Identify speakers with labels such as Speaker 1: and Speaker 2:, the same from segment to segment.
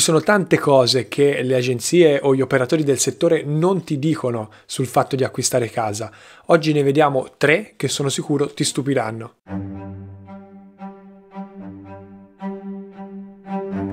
Speaker 1: Ci sono tante cose che le agenzie o gli operatori del settore non ti dicono sul fatto di acquistare casa. Oggi ne vediamo tre che sono sicuro ti stupiranno.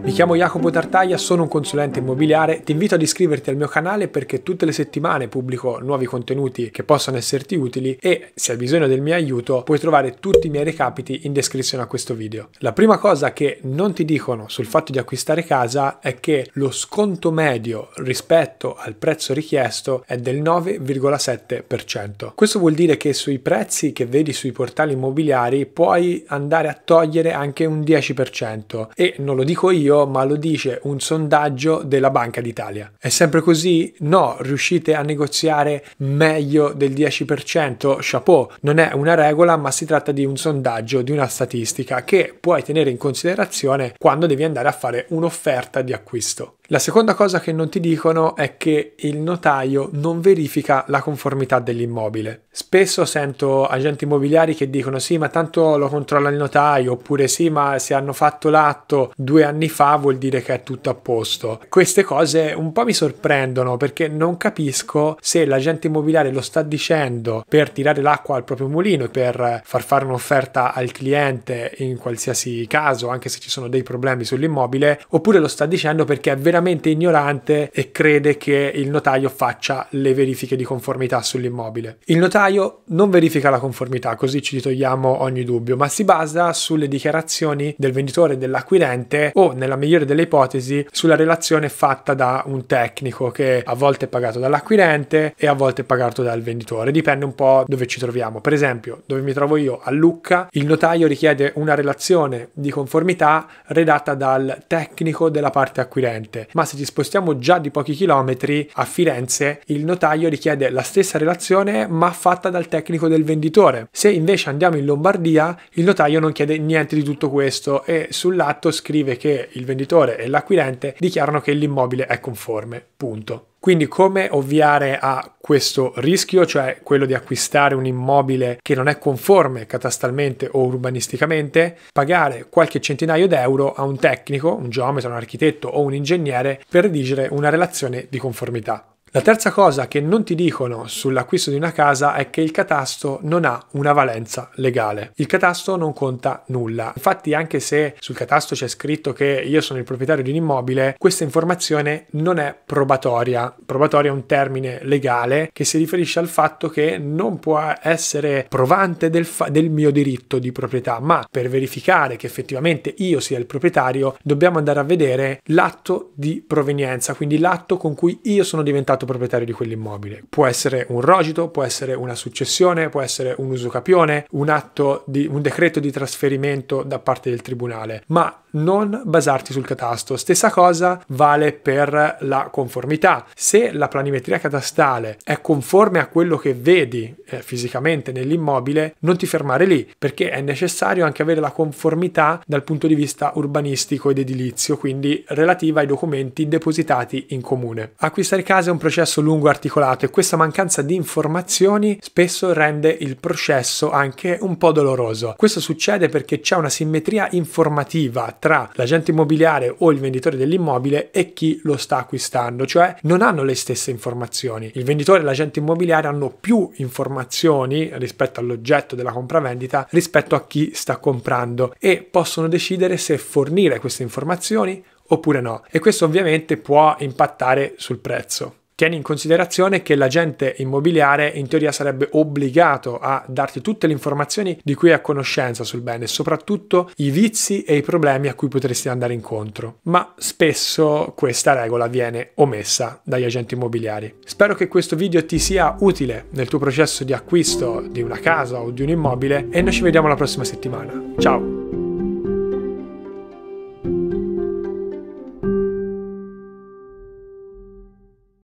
Speaker 1: Mi chiamo Jacopo Tartaglia, sono un consulente immobiliare, ti invito ad iscriverti al mio canale perché tutte le settimane pubblico nuovi contenuti che possono esserti utili e se hai bisogno del mio aiuto puoi trovare tutti i miei recapiti in descrizione a questo video. La prima cosa che non ti dicono sul fatto di acquistare casa è che lo sconto medio rispetto al prezzo richiesto è del 9,7%. Questo vuol dire che sui prezzi che vedi sui portali immobiliari puoi andare a togliere anche un 10% e non lo dico io io, ma lo dice un sondaggio della Banca d'Italia. È sempre così? No, riuscite a negoziare meglio del 10%? Chapeau, non è una regola, ma si tratta di un sondaggio, di una statistica che puoi tenere in considerazione quando devi andare a fare un'offerta di acquisto. La seconda cosa che non ti dicono è che il notaio non verifica la conformità dell'immobile. Spesso sento agenti immobiliari che dicono sì ma tanto lo controlla il notaio oppure sì ma se hanno fatto l'atto due anni fa vuol dire che è tutto a posto. Queste cose un po' mi sorprendono perché non capisco se l'agente immobiliare lo sta dicendo per tirare l'acqua al proprio mulino, per far fare un'offerta al cliente in qualsiasi caso anche se ci sono dei problemi sull'immobile oppure lo sta dicendo perché è veramente veramente ignorante e crede che il notaio faccia le verifiche di conformità sull'immobile. Il notaio non verifica la conformità, così ci togliamo ogni dubbio, ma si basa sulle dichiarazioni del venditore e dell'acquirente o, nella migliore delle ipotesi, sulla relazione fatta da un tecnico che a volte è pagato dall'acquirente e a volte è pagato dal venditore. Dipende un po' dove ci troviamo. Per esempio, dove mi trovo io a Lucca, il notaio richiede una relazione di conformità redatta dal tecnico della parte acquirente ma se ci spostiamo già di pochi chilometri a Firenze, il notaio richiede la stessa relazione ma fatta dal tecnico del venditore. Se invece andiamo in Lombardia, il notaio non chiede niente di tutto questo e sull'atto scrive che il venditore e l'acquirente dichiarano che l'immobile è conforme. Punto. Quindi come ovviare a questo rischio, cioè quello di acquistare un immobile che non è conforme catastalmente o urbanisticamente, pagare qualche centinaio d'euro a un tecnico, un geometra, un architetto o un ingegnere per redigere una relazione di conformità. La terza cosa che non ti dicono sull'acquisto di una casa è che il catasto non ha una valenza legale. Il catasto non conta nulla. Infatti anche se sul catasto c'è scritto che io sono il proprietario di un immobile, questa informazione non è probatoria. Probatoria è un termine legale che si riferisce al fatto che non può essere provante del, del mio diritto di proprietà, ma per verificare che effettivamente io sia il proprietario dobbiamo andare a vedere l'atto di provenienza, quindi l'atto con cui io sono diventato proprietario di quell'immobile. Può essere un rogito, può essere una successione, può essere un usucapione, un atto di un decreto di trasferimento da parte del tribunale, ma non basarti sul catasto. Stessa cosa vale per la conformità. Se la planimetria catastale è conforme a quello che vedi eh, fisicamente nell'immobile, non ti fermare lì, perché è necessario anche avere la conformità dal punto di vista urbanistico ed edilizio, quindi relativa ai documenti depositati in comune. Acquistare casa è un processo lungo articolato e questa mancanza di informazioni spesso rende il processo anche un po' doloroso. Questo succede perché c'è una simmetria informativa tra l'agente immobiliare o il venditore dell'immobile e chi lo sta acquistando, cioè non hanno le stesse informazioni. Il venditore e l'agente immobiliare hanno più informazioni rispetto all'oggetto della compravendita rispetto a chi sta comprando e possono decidere se fornire queste informazioni oppure no. E questo ovviamente può impattare sul prezzo tieni in considerazione che l'agente immobiliare in teoria sarebbe obbligato a darti tutte le informazioni di cui ha conoscenza sul bene, soprattutto i vizi e i problemi a cui potresti andare incontro. Ma spesso questa regola viene omessa dagli agenti immobiliari. Spero che questo video ti sia utile nel tuo processo di acquisto di una casa o di un immobile e noi ci vediamo la prossima settimana. Ciao!